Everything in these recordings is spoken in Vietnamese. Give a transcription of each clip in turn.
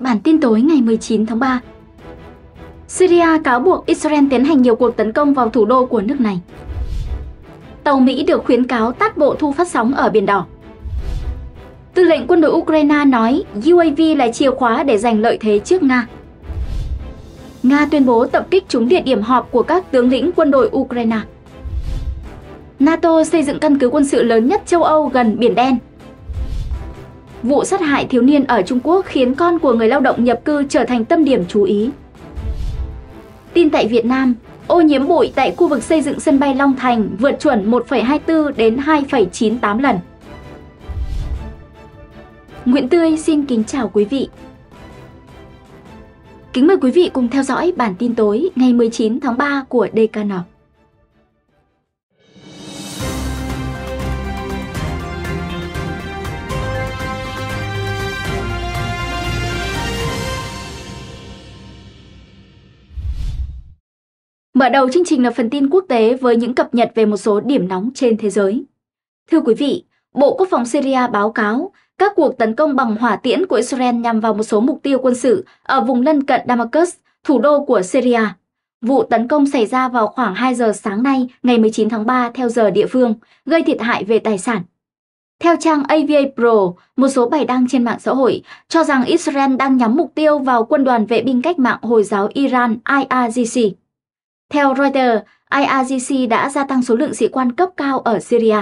Bản tin tối ngày 19 tháng 3 Syria cáo buộc Israel tiến hành nhiều cuộc tấn công vào thủ đô của nước này. Tàu Mỹ được khuyến cáo tắt bộ thu phát sóng ở Biển Đỏ. Tư lệnh quân đội Ukraine nói UAV là chìa khóa để giành lợi thế trước Nga. Nga tuyên bố tập kích trúng địa điểm họp của các tướng lĩnh quân đội Ukraine. NATO xây dựng căn cứ quân sự lớn nhất châu Âu gần Biển Đen Vụ sát hại thiếu niên ở Trung Quốc khiến con của người lao động nhập cư trở thành tâm điểm chú ý. Tin tại Việt Nam, ô nhiễm bụi tại khu vực xây dựng sân bay Long Thành vượt chuẩn 1,24 đến 2,98 lần. Nguyễn Tươi xin kính chào quý vị. Kính mời quý vị cùng theo dõi bản tin tối ngày 19 tháng 3 của DKN. Mở đầu chương trình là phần tin quốc tế với những cập nhật về một số điểm nóng trên thế giới. Thưa quý vị, Bộ Quốc phòng Syria báo cáo các cuộc tấn công bằng hỏa tiễn của Israel nhằm vào một số mục tiêu quân sự ở vùng lân cận Damascus, thủ đô của Syria. Vụ tấn công xảy ra vào khoảng 2 giờ sáng nay, ngày 19 tháng 3 theo giờ địa phương, gây thiệt hại về tài sản. Theo trang AVA Pro, một số bài đăng trên mạng xã hội cho rằng Israel đang nhắm mục tiêu vào quân đoàn vệ binh cách mạng Hồi giáo Iran IRGC. Theo Reuters, IRGC đã gia tăng số lượng sĩ quan cấp cao ở Syria.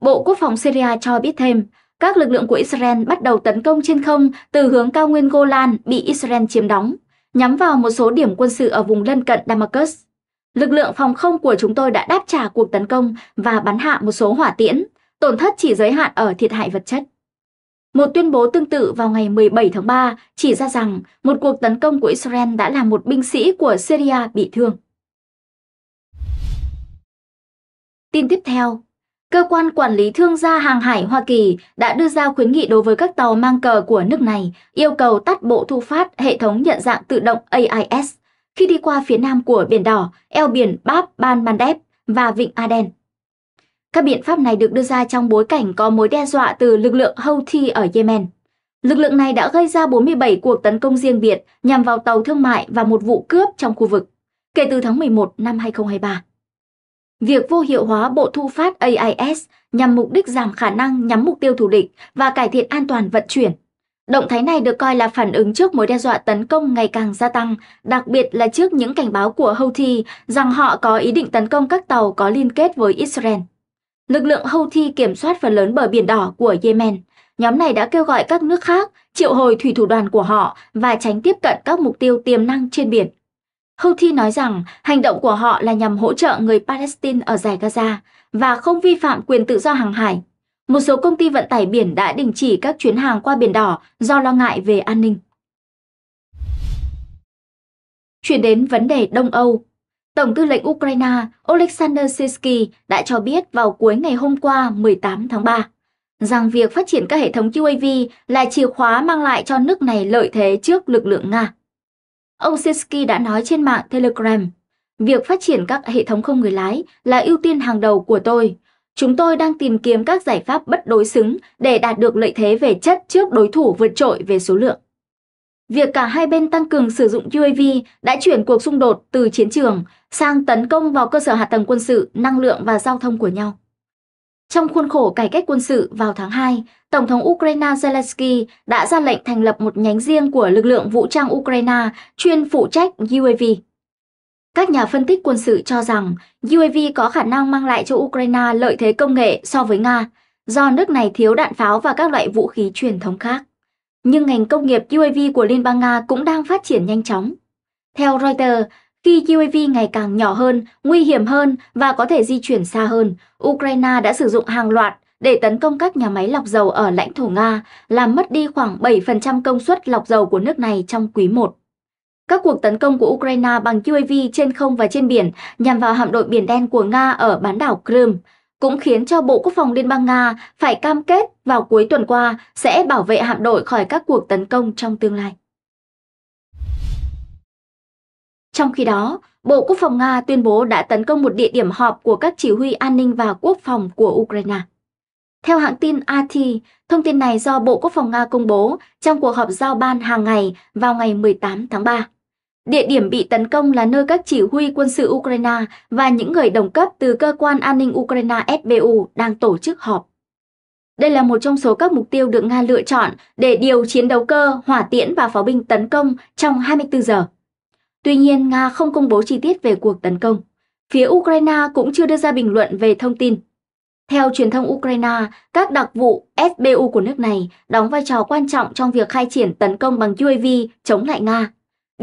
Bộ Quốc phòng Syria cho biết thêm, các lực lượng của Israel bắt đầu tấn công trên không từ hướng cao nguyên Golan bị Israel chiếm đóng, nhắm vào một số điểm quân sự ở vùng lân cận Damascus. Lực lượng phòng không của chúng tôi đã đáp trả cuộc tấn công và bắn hạ một số hỏa tiễn, tổn thất chỉ giới hạn ở thiệt hại vật chất. Một tuyên bố tương tự vào ngày 17 tháng 3 chỉ ra rằng một cuộc tấn công của Israel đã làm một binh sĩ của Syria bị thương. Tin tiếp theo, cơ quan quản lý thương gia hàng hải Hoa Kỳ đã đưa ra khuyến nghị đối với các tàu mang cờ của nước này yêu cầu tắt bộ thu phát hệ thống nhận dạng tự động AIS khi đi qua phía nam của Biển Đỏ, eo biển Bab Ban Mandeb và Vịnh Aden. Các biện pháp này được đưa ra trong bối cảnh có mối đe dọa từ lực lượng Houthi ở Yemen. Lực lượng này đã gây ra 47 cuộc tấn công riêng biệt nhằm vào tàu thương mại và một vụ cướp trong khu vực kể từ tháng 11 năm 2023. Việc vô hiệu hóa bộ thu phát AIS nhằm mục đích giảm khả năng nhắm mục tiêu thủ địch và cải thiện an toàn vận chuyển. Động thái này được coi là phản ứng trước mối đe dọa tấn công ngày càng gia tăng, đặc biệt là trước những cảnh báo của Houthi rằng họ có ý định tấn công các tàu có liên kết với Israel lực lượng Houthi kiểm soát phần lớn bờ biển đỏ của Yemen. Nhóm này đã kêu gọi các nước khác triệu hồi thủy thủ đoàn của họ và tránh tiếp cận các mục tiêu tiềm năng trên biển. Houthi nói rằng hành động của họ là nhằm hỗ trợ người Palestine ở giải Gaza và không vi phạm quyền tự do hàng hải. Một số công ty vận tải biển đã đình chỉ các chuyến hàng qua biển đỏ do lo ngại về an ninh. Chuyển đến vấn đề Đông Âu, Tổng tư lệnh Ukraine Oleksandr Sisky đã cho biết vào cuối ngày hôm qua 18 tháng 3 rằng việc phát triển các hệ thống UAV là chìa khóa mang lại cho nước này lợi thế trước lực lượng Nga. Ông Sisky đã nói trên mạng Telegram, việc phát triển các hệ thống không người lái là ưu tiên hàng đầu của tôi. Chúng tôi đang tìm kiếm các giải pháp bất đối xứng để đạt được lợi thế về chất trước đối thủ vượt trội về số lượng. Việc cả hai bên tăng cường sử dụng UAV đã chuyển cuộc xung đột từ chiến trường sang tấn công vào cơ sở hạ tầng quân sự, năng lượng và giao thông của nhau. Trong khuôn khổ cải cách quân sự vào tháng 2, Tổng thống Ukraine Zelensky đã ra lệnh thành lập một nhánh riêng của lực lượng vũ trang Ukraine chuyên phụ trách UAV. Các nhà phân tích quân sự cho rằng UAV có khả năng mang lại cho Ukraine lợi thế công nghệ so với Nga, do nước này thiếu đạn pháo và các loại vũ khí truyền thống khác. Nhưng ngành công nghiệp UAV của Liên bang Nga cũng đang phát triển nhanh chóng. Theo Reuters, khi UAV ngày càng nhỏ hơn, nguy hiểm hơn và có thể di chuyển xa hơn, Ukraine đã sử dụng hàng loạt để tấn công các nhà máy lọc dầu ở lãnh thổ Nga, làm mất đi khoảng 7% công suất lọc dầu của nước này trong quý 1. Các cuộc tấn công của Ukraine bằng UAV trên không và trên biển nhằm vào hạm đội Biển Đen của Nga ở bán đảo Crimea cũng khiến cho Bộ Quốc phòng Liên bang Nga phải cam kết vào cuối tuần qua sẽ bảo vệ hạm đội khỏi các cuộc tấn công trong tương lai. Trong khi đó, Bộ Quốc phòng Nga tuyên bố đã tấn công một địa điểm họp của các chỉ huy an ninh và quốc phòng của Ukraine. Theo hãng tin AT, thông tin này do Bộ Quốc phòng Nga công bố trong cuộc họp giao ban hàng ngày vào ngày 18 tháng 3. Địa điểm bị tấn công là nơi các chỉ huy quân sự Ukraine và những người đồng cấp từ cơ quan an ninh Ukraine SBU đang tổ chức họp. Đây là một trong số các mục tiêu được Nga lựa chọn để điều chiến đấu cơ, hỏa tiễn và pháo binh tấn công trong 24 giờ. Tuy nhiên, Nga không công bố chi tiết về cuộc tấn công. Phía Ukraine cũng chưa đưa ra bình luận về thông tin. Theo truyền thông Ukraine, các đặc vụ SBU của nước này đóng vai trò quan trọng trong việc khai triển tấn công bằng UAV chống lại Nga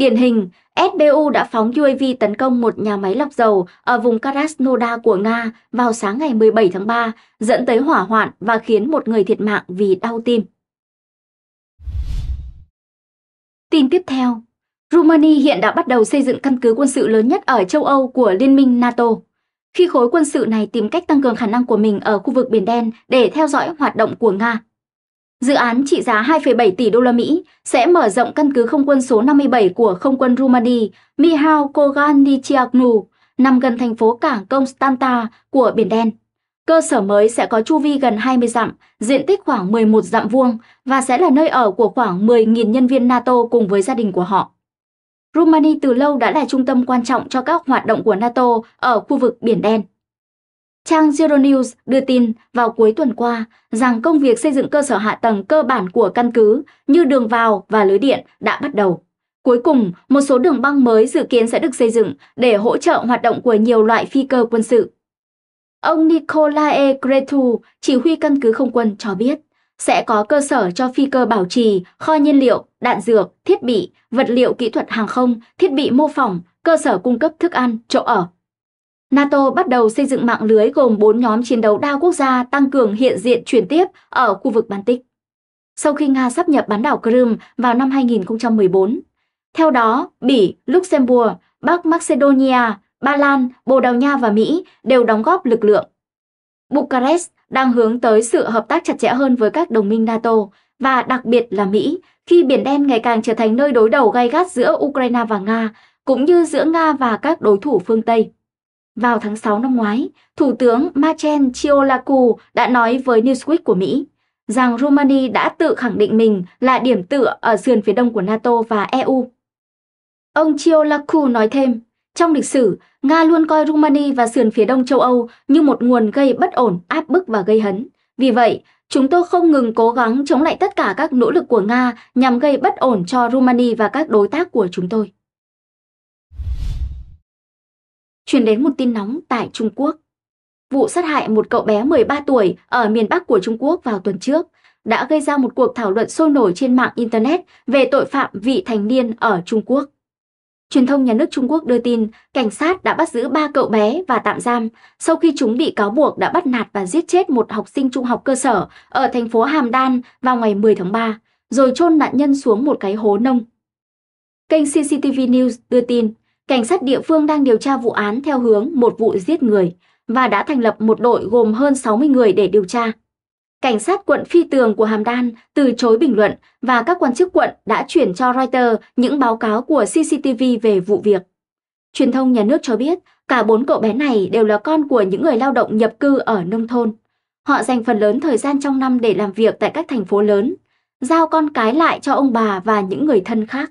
Điển hình, SBU đã phóng UAV tấn công một nhà máy lọc dầu ở vùng Krasnodar của Nga vào sáng ngày 17 tháng 3, dẫn tới hỏa hoạn và khiến một người thiệt mạng vì đau tim. Tin tiếp theo, Rumani hiện đã bắt đầu xây dựng căn cứ quân sự lớn nhất ở châu Âu của Liên minh NATO. Khi khối quân sự này tìm cách tăng cường khả năng của mình ở khu vực Biển Đen để theo dõi hoạt động của Nga, Dự án trị giá 2,7 tỷ đô la Mỹ sẽ mở rộng căn cứ không quân số 57 của không quân Rumani Mihail Koganitiagnu nằm gần thành phố cảng Constanta của Biển Đen. Cơ sở mới sẽ có chu vi gần 20 dặm, diện tích khoảng 11 dặm vuông và sẽ là nơi ở của khoảng 10.000 nhân viên NATO cùng với gia đình của họ. Rumani từ lâu đã là trung tâm quan trọng cho các hoạt động của NATO ở khu vực Biển Đen. Trang Zero News đưa tin vào cuối tuần qua rằng công việc xây dựng cơ sở hạ tầng cơ bản của căn cứ như đường vào và lưới điện đã bắt đầu. Cuối cùng, một số đường băng mới dự kiến sẽ được xây dựng để hỗ trợ hoạt động của nhiều loại phi cơ quân sự. Ông Nicolae Cretu, chỉ huy căn cứ không quân cho biết, sẽ có cơ sở cho phi cơ bảo trì, kho nhiên liệu, đạn dược, thiết bị, vật liệu kỹ thuật hàng không, thiết bị mô phỏng, cơ sở cung cấp thức ăn, chỗ ở, NATO bắt đầu xây dựng mạng lưới gồm 4 nhóm chiến đấu đa quốc gia tăng cường hiện diện chuyển tiếp ở khu vực Baltic. Sau khi Nga sắp nhập bán đảo Crimea vào năm 2014, theo đó, Bỉ, Luxembourg, Bắc Macedonia, Ba Lan, Bồ Đào Nha và Mỹ đều đóng góp lực lượng. Bucharest đang hướng tới sự hợp tác chặt chẽ hơn với các đồng minh NATO và đặc biệt là Mỹ khi Biển Đen ngày càng trở thành nơi đối đầu gay gắt giữa Ukraine và Nga, cũng như giữa Nga và các đối thủ phương Tây. Vào tháng 6 năm ngoái, Thủ tướng Machen Ciolacu đã nói với Newsweek của Mỹ rằng Romania đã tự khẳng định mình là điểm tựa ở sườn phía đông của NATO và EU. Ông Ciolacu nói thêm, trong lịch sử, Nga luôn coi Romania và sườn phía đông châu Âu như một nguồn gây bất ổn, áp bức và gây hấn. Vì vậy, chúng tôi không ngừng cố gắng chống lại tất cả các nỗ lực của Nga nhằm gây bất ổn cho Romania và các đối tác của chúng tôi. truyền đến một tin nóng tại Trung Quốc. Vụ sát hại một cậu bé 13 tuổi ở miền Bắc của Trung Quốc vào tuần trước đã gây ra một cuộc thảo luận sôi nổi trên mạng Internet về tội phạm vị thành niên ở Trung Quốc. Truyền thông nhà nước Trung Quốc đưa tin cảnh sát đã bắt giữ ba cậu bé và tạm giam sau khi chúng bị cáo buộc đã bắt nạt và giết chết một học sinh trung học cơ sở ở thành phố Hàm Đan vào ngày 10 tháng 3, rồi chôn nạn nhân xuống một cái hố nông. Kênh CCTV News đưa tin Cảnh sát địa phương đang điều tra vụ án theo hướng một vụ giết người và đã thành lập một đội gồm hơn 60 người để điều tra. Cảnh sát quận Phi Tường của Hàm Đan từ chối bình luận và các quan chức quận đã chuyển cho Reuters những báo cáo của CCTV về vụ việc. Truyền thông nhà nước cho biết cả bốn cậu bé này đều là con của những người lao động nhập cư ở nông thôn. Họ dành phần lớn thời gian trong năm để làm việc tại các thành phố lớn, giao con cái lại cho ông bà và những người thân khác.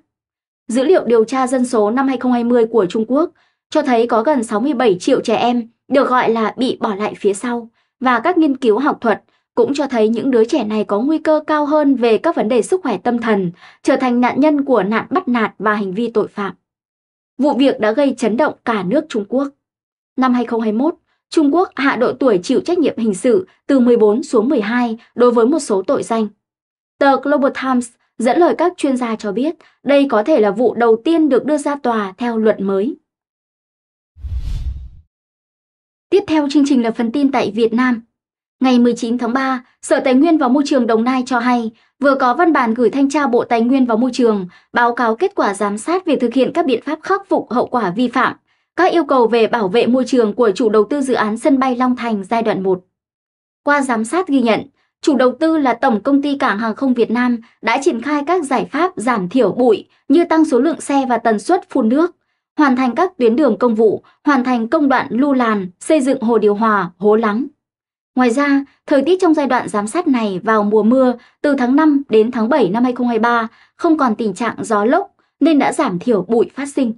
Dữ liệu điều tra dân số năm 2020 của Trung Quốc cho thấy có gần 67 triệu trẻ em được gọi là bị bỏ lại phía sau và các nghiên cứu học thuật cũng cho thấy những đứa trẻ này có nguy cơ cao hơn về các vấn đề sức khỏe tâm thần, trở thành nạn nhân của nạn bắt nạt và hành vi tội phạm. Vụ việc đã gây chấn động cả nước Trung Quốc. Năm 2021, Trung Quốc hạ độ tuổi chịu trách nhiệm hình sự từ 14 xuống 12 đối với một số tội danh. Tờ Global Times Dẫn lời các chuyên gia cho biết, đây có thể là vụ đầu tiên được đưa ra tòa theo luật mới. Tiếp theo chương trình là phần tin tại Việt Nam. Ngày 19 tháng 3, Sở Tài nguyên và Môi trường Đồng Nai cho hay vừa có văn bản gửi thanh tra Bộ Tài nguyên và Môi trường báo cáo kết quả giám sát việc thực hiện các biện pháp khắc phục hậu quả vi phạm, các yêu cầu về bảo vệ môi trường của chủ đầu tư dự án sân bay Long Thành giai đoạn 1. Qua giám sát ghi nhận, chủ đầu tư là Tổng Công ty Cảng Hàng không Việt Nam đã triển khai các giải pháp giảm thiểu bụi như tăng số lượng xe và tần suất phun nước, hoàn thành các tuyến đường công vụ, hoàn thành công đoạn lưu làn, xây dựng hồ điều hòa, hố lắng. Ngoài ra, thời tiết trong giai đoạn giám sát này vào mùa mưa từ tháng 5 đến tháng 7 năm 2023 không còn tình trạng gió lốc nên đã giảm thiểu bụi phát sinh.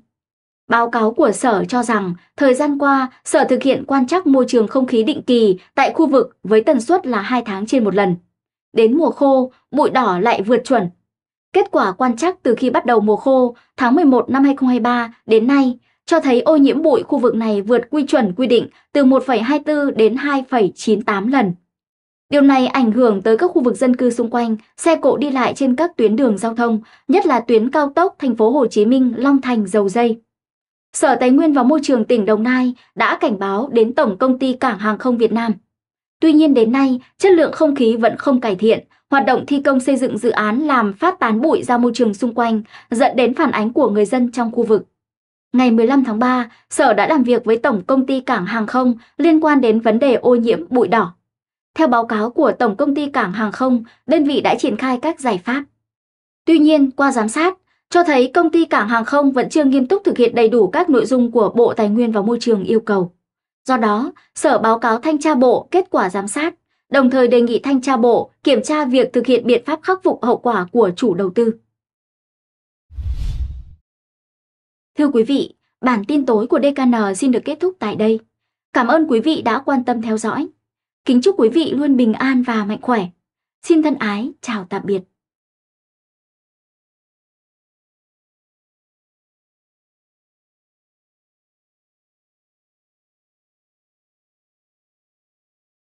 Báo cáo của Sở cho rằng, thời gian qua, Sở thực hiện quan trắc môi trường không khí định kỳ tại khu vực với tần suất là 2 tháng trên một lần. Đến mùa khô, bụi đỏ lại vượt chuẩn. Kết quả quan trắc từ khi bắt đầu mùa khô, tháng 11 năm 2023 đến nay, cho thấy ô nhiễm bụi khu vực này vượt quy chuẩn quy định từ 1,24 đến 2,98 lần. Điều này ảnh hưởng tới các khu vực dân cư xung quanh, xe cộ đi lại trên các tuyến đường giao thông, nhất là tuyến cao tốc thành phố Hồ Chí Minh Long Thành Dầu Dây. Sở Tài nguyên và Môi trường tỉnh Đồng Nai đã cảnh báo đến Tổng Công ty Cảng Hàng không Việt Nam. Tuy nhiên đến nay, chất lượng không khí vẫn không cải thiện, hoạt động thi công xây dựng dự án làm phát tán bụi ra môi trường xung quanh, dẫn đến phản ánh của người dân trong khu vực. Ngày 15 tháng 3, Sở đã làm việc với Tổng Công ty Cảng Hàng không liên quan đến vấn đề ô nhiễm bụi đỏ. Theo báo cáo của Tổng Công ty Cảng Hàng không, đơn vị đã triển khai các giải pháp. Tuy nhiên, qua giám sát, cho thấy công ty cảng hàng không vẫn chưa nghiêm túc thực hiện đầy đủ các nội dung của Bộ Tài nguyên và Môi trường yêu cầu. Do đó, Sở báo cáo Thanh tra Bộ kết quả giám sát, đồng thời đề nghị Thanh tra Bộ kiểm tra việc thực hiện biện pháp khắc phục hậu quả của chủ đầu tư. Thưa quý vị, bản tin tối của DKN xin được kết thúc tại đây. Cảm ơn quý vị đã quan tâm theo dõi. Kính chúc quý vị luôn bình an và mạnh khỏe. Xin thân ái, chào tạm biệt.